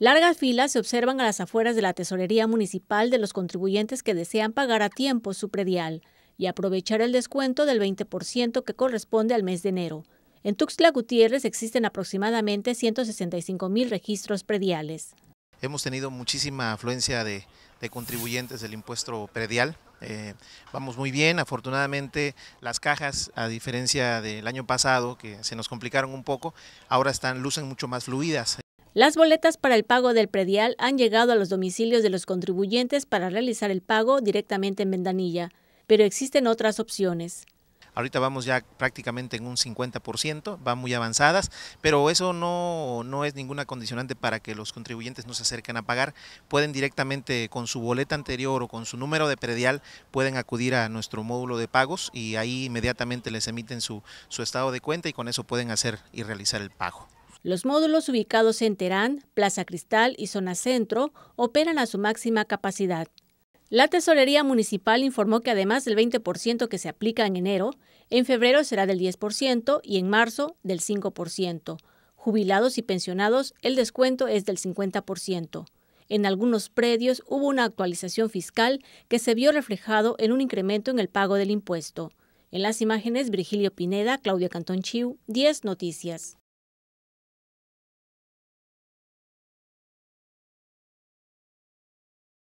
Largas filas se observan a las afueras de la tesorería municipal de los contribuyentes que desean pagar a tiempo su predial y aprovechar el descuento del 20% que corresponde al mes de enero. En Tuxtla Gutiérrez existen aproximadamente 165 mil registros prediales. Hemos tenido muchísima afluencia de, contribuyentes del impuesto predial. Eh, vamos muy bien, afortunadamente las cajas, a diferencia del año pasado, que se nos complicaron un poco, ahora están, lucen mucho más fluidas. Las boletas para el pago del predial han llegado a los domicilios de los contribuyentes para realizar el pago directamente en vendanilla, pero existen otras opciones. Ahorita vamos ya prácticamente en un 50%, van muy avanzadas, pero eso no, es ninguna condicionante para que los contribuyentes no se acerquen a pagar. Pueden directamente con su boleta anterior o con su número de predial, pueden acudir a nuestro módulo de pagos y ahí inmediatamente les emiten su estado de cuenta y con eso pueden hacer y realizar el pago. Los módulos ubicados en Terán, Plaza Cristal y Zona Centro operan a su máxima capacidad. La Tesorería Municipal informó que además del 20% que se aplica en enero, en febrero será del 10% y en marzo del 5%. Jubilados y pensionados, el descuento es del 50%. En algunos predios hubo una actualización fiscal que se vio reflejado en un incremento en el pago del impuesto. En las imágenes, Virgilio Pineda, Claudia Cantón Chiu, 10 Noticias.